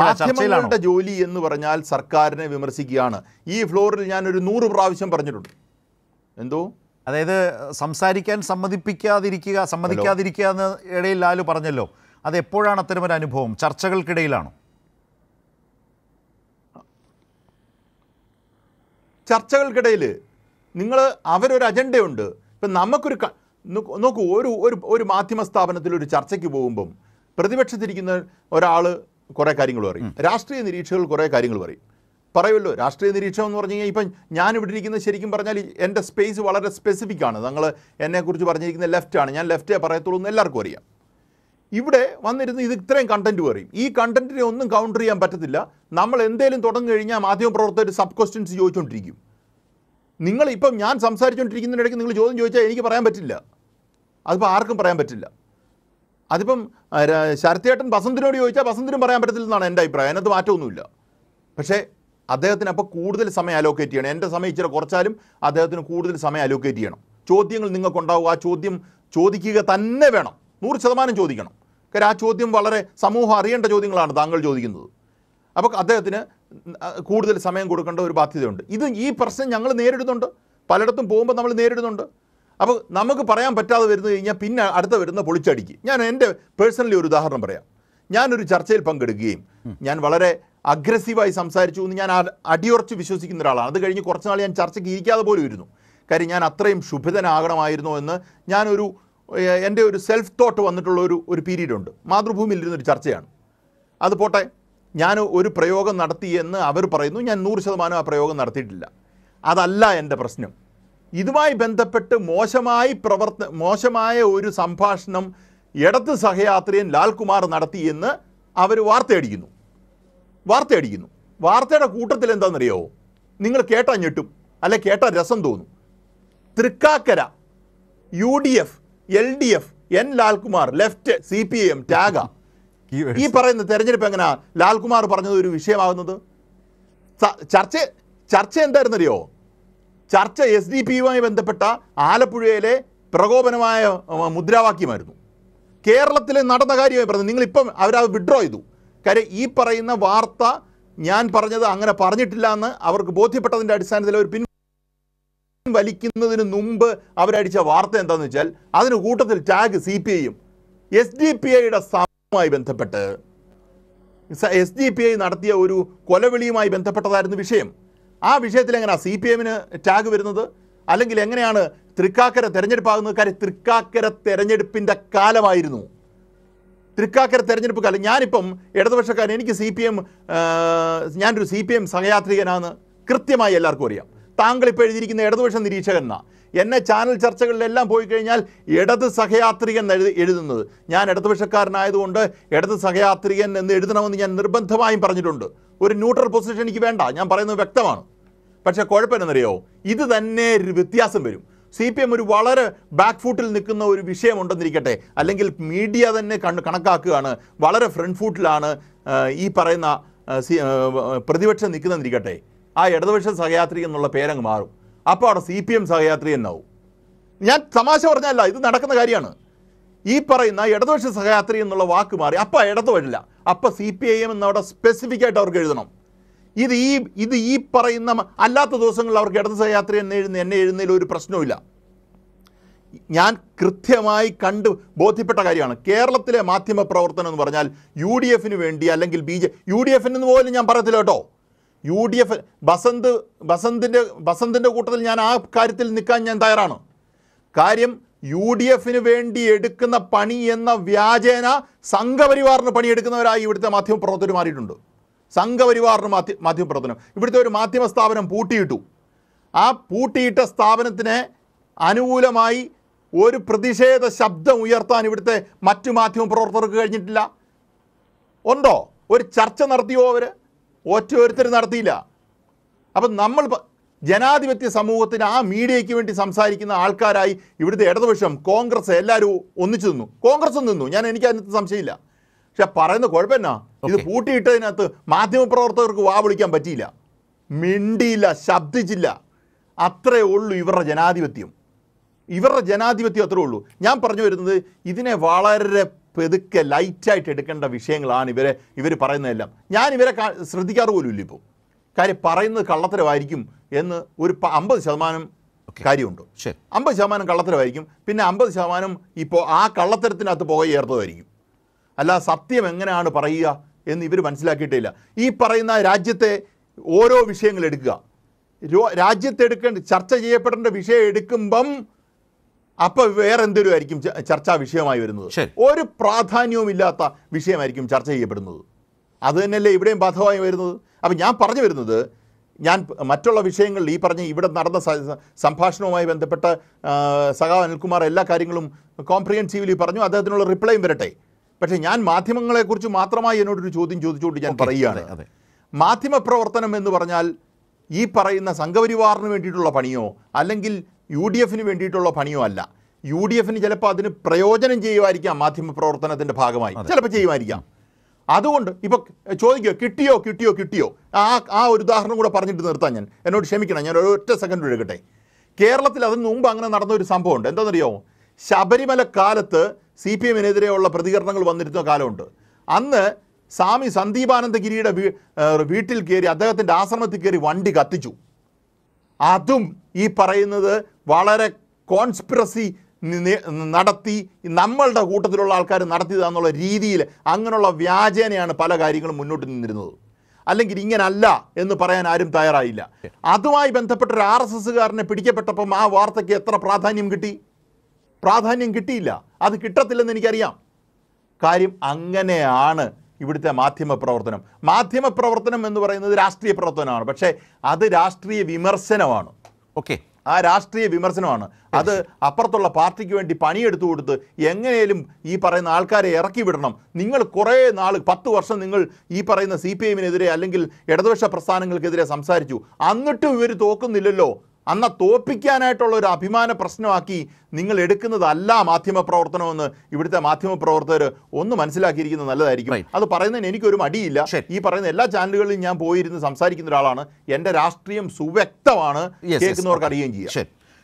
മാധ്യമങ്ങളുടെ ജോലി എന്ന് പറഞ്ഞാൽ സർക്കാരിനെ വിമർശിക്കുകയാണ് ഈ ഫ്ലോറിൽ ഞാൻ ഒരു നൂറ് പ്രാവശ്യം പറഞ്ഞിട്ടുണ്ട് എന്തോ അതായത് സംസാരിക്കാൻ സമ്മതിപ്പിക്കാതിരിക്കുക സമ്മതിക്കാതിരിക്കുക എന്ന് ഇടയിൽ ലാലു പറഞ്ഞല്ലോ അത് എപ്പോഴാണ് ഒരു അനുഭവം ചർച്ചകൾക്കിടയിലാണോ ചർച്ചകൾക്കിടയിൽ നിങ്ങൾ അവരൊരു അജണ്ടയുണ്ട് ഇപ്പം നമുക്കൊരു നോക്കൂ ഒരു ഒരു മാധ്യമ സ്ഥാപനത്തിൽ ഒരു ചർച്ചയ്ക്ക് പോകുമ്പം പ്രതിപക്ഷത്തിരിക്കുന്ന ഒരാൾ കുറേ കാര്യങ്ങൾ പറയും രാഷ്ട്രീയ നിരീക്ഷകൾ കുറേ കാര്യങ്ങൾ പറയും പറയുമല്ലോ രാഷ്ട്രീയ നിരീക്ഷണം എന്ന് പറഞ്ഞു കഴിഞ്ഞാൽ ഇപ്പം ഞാൻ ഇവിടെ ഇരിക്കുന്നത് ശരിക്കും പറഞ്ഞാൽ എൻ്റെ സ്പേസ് വളരെ സ്പെസിഫിക് ആണ് നിങ്ങൾ എന്നെക്കുറിച്ച് പറഞ്ഞിരിക്കുന്നത് ലെഫ്റ്റാണ് ഞാൻ ലെഫ്റ്റേ പറയത്തുള്ളൂ എന്ന് എല്ലാവർക്കും അറിയാം ഇവിടെ വന്നിരുന്ന് ഇത് ഇത്രയും കണ്ടന്റ് പറയും ഈ കണ്ടന്റിനെ ഒന്നും കൗണ്ടർ ചെയ്യാൻ പറ്റത്തില്ല നമ്മൾ എന്തേലും തുടങ്ങി കഴിഞ്ഞാൽ മാധ്യമ പ്രവർത്തകർ സബ് ക്വസ്റ്റ്യൻസ് ചോദിച്ചുകൊണ്ടിരിക്കും നിങ്ങൾ ഇപ്പം ഞാൻ സംസാരിച്ചുകൊണ്ടിരിക്കുന്നതിനിടയ്ക്ക് നിങ്ങൾ ചോദ്യം ചോദിച്ചാൽ എനിക്ക് പറയാൻ പറ്റില്ല അതിപ്പോൾ ആർക്കും പറയാൻ പറ്റില്ല അതിപ്പം ശരത്തേട്ടൻ ബസന്തിനോട് ചോദിച്ചാൽ ബസന്തിനും പറയാൻ എന്നാണ് എൻ്റെ അഭിപ്രായം അതിനകത്ത് മാറ്റമൊന്നുമില്ല പക്ഷേ അദ്ദേഹത്തിന് അപ്പോൾ കൂടുതൽ സമയം അലോക്കേറ്റ് ചെയ്യണം എൻ്റെ സമയം ഇച്ചിരി കുറച്ചാലും അദ്ദേഹത്തിന് കൂടുതൽ സമയം അലോക്കേറ്റ് ചെയ്യണം ചോദ്യങ്ങൾ നിങ്ങൾക്കുണ്ടാവും ആ ചോദ്യം ചോദിക്കുക തന്നെ വേണം നൂറ് ശതമാനം ചോദിക്കണം കാര്യം ആ ചോദ്യം വളരെ സമൂഹം അറിയേണ്ട ചോദ്യങ്ങളാണ് താങ്കൾ ചോദിക്കുന്നത് അപ്പോൾ അദ്ദേഹത്തിന് കൂടുതൽ സമയം കൊടുക്കേണ്ട ഒരു ബാധ്യതയുണ്ട് ഇത് ഈ പ്രശ്നം ഞങ്ങൾ നേരിടുന്നുണ്ട് പലയിടത്തും പോകുമ്പോൾ നമ്മൾ നേരിടുന്നുണ്ട് അപ്പോൾ നമുക്ക് പറയാൻ പറ്റാതെ വരുന്നു കഴിഞ്ഞാൽ പിന്നെ അടുത്ത വരുന്ന പൊളിച്ചടിക്ക് ഞാൻ എൻ്റെ പേഴ്സണലി ഒരു ഉദാഹരണം പറയാം ഞാനൊരു ചർച്ചയിൽ പങ്കെടുക്കുകയും ഞാൻ വളരെ അഗ്രസീവായി സംസാരിച്ചു എന്ന് ഞാൻ അടിയുറച്ച് വിശ്വസിക്കുന്ന ഒരാളാണ് അത് കഴിഞ്ഞ് കുറച്ച് നാൾ ഞാൻ ചർച്ചയ്ക്ക് ഇരിക്കാതെ പോലും ഇരുന്നു കാര്യം ഞാൻ അത്രയും ശുഭിതനാകണമായിരുന്നു എന്ന് ഞാനൊരു എൻ്റെ ഒരു സെൽഫ് തോട്ട് വന്നിട്ടുള്ള ഒരു ഒരു ഉണ്ട് മാതൃഭൂമിയിൽ ഇരുന്നൊരു ചർച്ചയാണ് അത് പോട്ടെ ഞാൻ ഒരു പ്രയോഗം നടത്തി എന്ന് അവർ പറയുന്നു ഞാൻ നൂറ് ശതമാനം ആ പ്രയോഗം നടത്തിയിട്ടില്ല അതല്ല എൻ്റെ പ്രശ്നം ഇതുമായി ബന്ധപ്പെട്ട് മോശമായി പ്രവർത്ത മോശമായ ഒരു സംഭാഷണം ഇടത്ത് സഹയാത്രിയൻ ലാൽകുമാർ നടത്തി എന്ന് അവർ വാർത്തയടിക്കുന്നു വാർത്തയടിക്കുന്നു വാർത്തയുടെ കൂട്ടത്തിൽ എന്താണെന്നറിയോ നിങ്ങൾ കേട്ടാൽ ഞെട്ടും അല്ലെ കേട്ടാൽ രസം തോന്നും Thrikkakara U D F L D F N Lalkumar left C P M ടാഗ ഈ പറയുന്ന തെരഞ്ഞെടുപ്പ് എങ്ങനെയാ ലാൽകുമാർ പറഞ്ഞത് ഒരു വിഷയമാകുന്നത് ചർച്ച ചർച്ച എന്തായിരുന്നറിയോ ചർച്ച എസ് ഡി പിയുമായി ബന്ധപ്പെട്ട ആലപ്പുഴയിലെ പ്രകോപനമായ മുദ്രാവാക്യമായിരുന്നു കേരളത്തിൽ നടന്ന കാര്യമായി പറഞ്ഞു നിങ്ങളിപ്പം അവരത് വിഡ്രോ ചെയ്തു കാര്യം ഈ പറയുന്ന വാർത്ത ഞാൻ പറഞ്ഞത് അങ്ങനെ പറഞ്ഞിട്ടില്ല എന്ന് അവർക്ക് ബോധ്യപ്പെട്ടതിൻ്റെ അടിസ്ഥാനത്തിൽ അവർ പിൻ വലിക്കുന്നതിന് മുമ്പ് അവരടിച്ച വാർത്ത എന്താണെന്ന് വെച്ചാൽ അതിന് കൂട്ടത്തിൽ ടാഗ് സി പി ഐയും എസ് ഡി പി ഐയുടെ സമയവുമായി ബന്ധപ്പെട്ട് എസ് ഡി പി ഐ നടത്തിയ ഒരു കൊലവിളിയുമായി ബന്ധപ്പെട്ടതായിരുന്നു വിഷയം ആ വിഷയത്തിൽ എങ്ങനെയാണ് സി പി എമ്മിന് ടാഗ് വരുന്നത് അല്ലെങ്കിൽ എങ്ങനെയാണ് തൃക്കാക്കര തെരഞ്ഞെടുപ്പാകുന്നത് കാര്യം തൃക്കാക്കര തെരഞ്ഞെടുപ്പിൻ്റെ കാലമായിരുന്നു തൃക്കാക്കര തെരഞ്ഞെടുപ്പ് കാലം ഞാനിപ്പം ഇടതുപക്ഷക്കാരൻ എനിക്ക് സി പി എം ഞാനൊരു സി പി എം സഹയാത്രികനാണ് കൃത്യമായി എല്ലാവർക്കും അറിയാം താങ്കൾ ഇപ്പോൾ എഴുതിയിരിക്കുന്ന ഇടതുപക്ഷ എന്ന എന്നെ ചാനൽ ചർച്ചകളിലെല്ലാം പോയി കഴിഞ്ഞാൽ ഇടത് സഹയാത്രികൻ എഴുതി എഴുതുന്നത് ഞാൻ ഇടതുപക്ഷക്കാരനായതുകൊണ്ട് ഇടത് സഹയാത്രികൻ എന്ന് എഴുതണമെന്ന് ഞാൻ നിർബന്ധമായും പറഞ്ഞിട്ടുണ്ട് ഒരു ന്യൂട്രൽ പൊസിഷൻ എനിക്ക് വേണ്ട ഞാൻ പറയുന്നത് വ്യക്തമാണ് പക്ഷേ കുഴപ്പമില്ലെന്നറിയോ ഇത് തന്നെ ഒരു വ്യത്യാസം വരും സി പി എം ഒരു വളരെ ബാക്ക് ഫൂട്ടിൽ നിൽക്കുന്ന ഒരു വിഷയമുണ്ടെന്നിരിക്കട്ടെ അല്ലെങ്കിൽ മീഡിയ തന്നെ കണ്ട് കണക്കാക്കുകയാണ് വളരെ ഫ്രണ്ട് ഫൂട്ടിലാണ് ഈ പറയുന്ന പ്രതിപക്ഷം നിൽക്കുന്നതിരിക്കട്ടെ ആ ഇടതുപക്ഷ സഹയാത്രി എന്നുള്ള പേരങ്ങ് മാറും അപ്പോൾ അവിടെ സി പി എം സഹയാത്രി എന്നാവും ഞാൻ തമാശ പറഞ്ഞല്ല ഇത് നടക്കുന്ന കാര്യമാണ് ഈ പറയുന്ന ഇടതുപക്ഷ സഹയാത്രി എന്നുള്ള വാക്ക് മാറി അപ്പം വഴില്ല അപ്പം സി പി ഐ എം എന്നവിടെ സ്പെസിഫിക് ആയിട്ട് അവർക്ക് എഴുതണം ഇത് ഈ ഇത് ഈ പറയുന്ന അല്ലാത്ത ദിവസങ്ങളിൽ അവർക്ക് ഇടതു സഹയാത്രി എന്ന് എഴുതുന്ന എന്നെ എഴുതുന്നതിൽ ഒരു പ്രശ്നവുമില്ല ഞാൻ കൃത്യമായി കണ്ട് ബോധ്യപ്പെട്ട കാര്യമാണ് കേരളത്തിലെ മാധ്യമ പ്രവർത്തനം എന്ന് പറഞ്ഞാൽ യു ഡി എഫിന് വേണ്ടി അല്ലെങ്കിൽ ബി ജെ യു ഡി എഫിന് പോലും ഞാൻ പറയത്തില്ല കേട്ടോ യു ഡി എഫ് ബസന്ത് ബസന്തിൻ്റെ ബസന്തിൻ്റെ കൂട്ടത്തിൽ ഞാൻ ആ കാര്യത്തിൽ നിൽക്കാൻ ഞാൻ തയ്യാറാണ് കാര്യം യു ഡി എഫിന് വേണ്ടി എടുക്കുന്ന പണി എന്ന വ്യാജേന സംഘപരിവാറിന് പണിയെടുക്കുന്നവരായി ഇവിടുത്തെ മാധ്യമപ്രവർത്തകർ മാറിയിട്ടുണ്ട് സംഘപരിവാറിന് മാധ്യ മാധ്യമപ്രവർത്തനം ഇവിടുത്തെ ഒരു മാധ്യമ സ്ഥാപനം പൂട്ടിയിട്ടു ആ പൂട്ടിയിട്ട സ്ഥാപനത്തിന് അനുകൂലമായി ഒരു പ്രതിഷേധ ശബ്ദം ഉയർത്താൻ ഇവിടുത്തെ മറ്റു മാധ്യമപ്രവർത്തകർക്ക് കഴിഞ്ഞിട്ടില്ല ഉണ്ടോ ഒരു ചർച്ച നടത്തിയോ അവർ ഒറ്റ ഒരുത്തർ നടത്തിയില്ല അപ്പം നമ്മൾ ജനാധിപത്യ സമൂഹത്തിന് ആ മീഡിയയ്ക്ക് വേണ്ടി സംസാരിക്കുന്ന ആൾക്കാരായി ഇവിടുത്തെ ഇടതുപക്ഷം കോൺഗ്രസ് എല്ലാവരും ഒന്നിച്ചു നിന്നു കോൺഗ്രസും നിന്നു ഞാൻ എനിക്ക് അതിനകത്ത് സംശയമില്ല പക്ഷെ പറയുന്ന കുഴപ്പമില്ല ഇത് പൂട്ടിയിട്ടതിനകത്ത് മാധ്യമപ്രവർത്തകർക്ക് വാ വിളിക്കാൻ പറ്റിയില്ല മിണ്ടിയില്ല ശബ്ദിച്ചില്ല അത്രേ ഉള്ളൂ ഇവരുടെ ജനാധിപത്യം ഇവരുടെ ജനാധിപത്യം അത്രേ ഉള്ളൂ ഞാൻ പറഞ്ഞു വരുന്നത് ഇതിനെ വളരെ പെതുക്കെ ലൈറ്റായിട്ട് എടുക്കേണ്ട വിഷയങ്ങളാണ് ഇവരെ ഇവർ പറയുന്നതെല്ലാം ഞാൻ ഇവരെ ശ്രദ്ധിക്കാറ് പോലും ഇല്ല ഇപ്പോൾ കാര്യം പറയുന്നത് കള്ളത്തരമായിരിക്കും എന്ന് ഒരു അമ്പത് ശതമാനം കാര്യമുണ്ട് അമ്പത് ശതമാനം കള്ളത്തരമായിരിക്കും പിന്നെ അമ്പത് ശതമാനം ഇപ്പോൾ ആ കള്ളത്തരത്തിനകത്ത് പുക ചേർത്തതായിരിക്കും അല്ല സത്യം എങ്ങനെയാണ് പറയുക എന്ന് ഇവർ മനസ്സിലാക്കിയിട്ടില്ല ഈ പറയുന്ന രാജ്യത്തെ ഓരോ വിഷയങ്ങൾ എടുക്കുക രാജ്യത്തെടുക്കേണ്ട ചർച്ച ചെയ്യപ്പെടേണ്ട വിഷയം എടുക്കുമ്പം അപ്പോൾ വേറെ എന്തെങ്കിലും ആയിരിക്കും ചർച്ചാ വിഷയമായി വരുന്നത് ഒരു പ്രാധാന്യവുമില്ലാത്ത വിഷയമായിരിക്കും ചർച്ച ചെയ്യപ്പെടുന്നത് അത് തന്നെയല്ലേ ഇവിടെയും ബാധകമായി വരുന്നത് അപ്പം ഞാൻ പറഞ്ഞു വരുന്നത് ഞാൻ മറ്റുള്ള വിഷയങ്ങളിൽ ഈ പറഞ്ഞ ഇവിടെ നടന്ന സംഭാഷണവുമായി ബന്ധപ്പെട്ട സഖാവ് അനിൽകുമാർ എല്ലാ കാര്യങ്ങളും കോംപ്രിഹെൻസീവ്ലി പറഞ്ഞു അദ്ദേഹത്തിനുള്ള റിപ്ലൈയും വരട്ടെ പക്ഷേ ഞാൻ മാധ്യമങ്ങളെക്കുറിച്ച് മാത്രമായി എന്നോടൊരു ചോദ്യം ചോദിച്ചുകൊണ്ട് ഞാൻ പറയുകയാണ് മാധ്യമപ്രവർത്തനം എന്ന് പറഞ്ഞാൽ ഈ പറയുന്ന സംഘപരിവാറിന് വേണ്ടിയിട്ടുള്ള പണിയോ അല്ലെങ്കിൽ യു ഡി എഫിന് വേണ്ടിയിട്ടുള്ള പണിയോ അല്ല യു ഡി എഫിന് ചിലപ്പോൾ അതിന് പ്രയോജനം ചെയ്യുമായിരിക്കാം മാധ്യമപ്രവർത്തനത്തിൻ്റെ ഭാഗമായി ചിലപ്പോൾ ചെയ്യുമായിരിക്കാം അതുകൊണ്ട് ഇപ്പോൾ ചോദിക്കുക കിട്ടിയോ കിട്ടിയോ കിട്ടിയോ ആ ആ ഒരു ഉദാഹരണം കൂടെ പറഞ്ഞിട്ട് നിർത്താം ഞാൻ എന്നോട് ക്ഷമിക്കണം ഞാൻ ഒരൊറ്റ സെക്കൻഡ് എടുക്കട്ടെ കേരളത്തിൽ അതിന് മുമ്പ് അങ്ങനെ നടന്ന ഒരു സംഭവമുണ്ട് എന്താണെന്നറിയോ ശബരിമല കാലത്ത് സി പി എമ്മിനെതിരെയുള്ള പ്രതികരണങ്ങൾ വന്നിരുന്ന കാലമുണ്ട് അന്ന് സ്വാമി സന്ദീപാനന്ദഗിരിയുടെ വീട്ടിൽ കയറി അദ്ദേഹത്തിൻ്റെ ആശ്രമത്തിൽ കയറി വണ്ടി കത്തിച്ചു അതും ഈ പറയുന്നത് വളരെ കോൺസ്പിറസി നടത്തി നമ്മളുടെ കൂട്ടത്തിലുള്ള ആൾക്കാർ നടത്തിയതാണെന്നുള്ള രീതിയിൽ അങ്ങനെയുള്ള വ്യാജേനയാണ് പല കാര്യങ്ങളും മുന്നോട്ട് നിന്നിരുന്നത് അല്ലെങ്കിൽ ഇങ്ങനല്ല എന്ന് പറയാൻ ആരും തയ്യാറായില്ല അതുമായി ബന്ധപ്പെട്ട ഒരു ആർ എസ് എസ്സുകാരനെ പിടിക്കപ്പെട്ടപ്പം ആ വാർത്തയ്ക്ക് എത്ര പ്രാധാന്യം കിട്ടി പ്രാധാന്യം കിട്ടിയില്ല അത് കിട്ടത്തില്ലെന്ന് എനിക്കറിയാം കാര്യം അങ്ങനെയാണ് ഇവിടുത്തെ മാധ്യമ പ്രവർത്തനം എന്ന് പറയുന്നത് രാഷ്ട്രീയ പ്രവർത്തനമാണ് പക്ഷേ അത് രാഷ്ട്രീയ വിമർശനമാണ് ഓക്കെ ആ രാഷ്ട്രീയ വിമർശനമാണ് അത് അപ്പുറത്തുള്ള പാർട്ടിക്ക് വേണ്ടി പണിയെടുത്തു കൊടുത്ത് എങ്ങനെയും ഈ പറയുന്ന ആൾക്കാരെ ഇറക്കി വിടണം നിങ്ങൾ കുറേ നാൾ പത്ത് വർഷം നിങ്ങൾ ഈ പറയുന്ന സി പി എമ്മിനെതിരെ അല്ലെങ്കിൽ ഇടതുപക്ഷ പ്രസ്ഥാനങ്ങൾക്കെതിരെ സംസാരിച്ചു എന്നിട്ടും ഇവർ തോക്കുന്നില്ലല്ലോ അന്ന തോപ്പിക്കാനായിട്ടുള്ള ഒരു അഭിമാന പ്രശ്നമാക്കി നിങ്ങൾ എടുക്കുന്നതല്ല മാധ്യമപ്രവർത്തനമെന്ന് ഇവിടുത്തെ മാധ്യമപ്രവർത്തകർ ഒന്ന് മനസ്സിലാക്കിയിരിക്കുന്നത് നല്ലതായിരിക്കും അത് പറയുന്നതിന് എനിക്കൊരു മടിയില്ല ഈ പറയുന്ന എല്ലാ ചാനലുകളിലും ഞാൻ പോയിരുന്ന് സംസാരിക്കുന്ന ഒരാളാണ് എൻ്റെ രാഷ്ട്രീയം സുവ്യക്തമാണ് കേൾക്കുന്നവർക്ക് അറിയുകയും ചെയ്യാം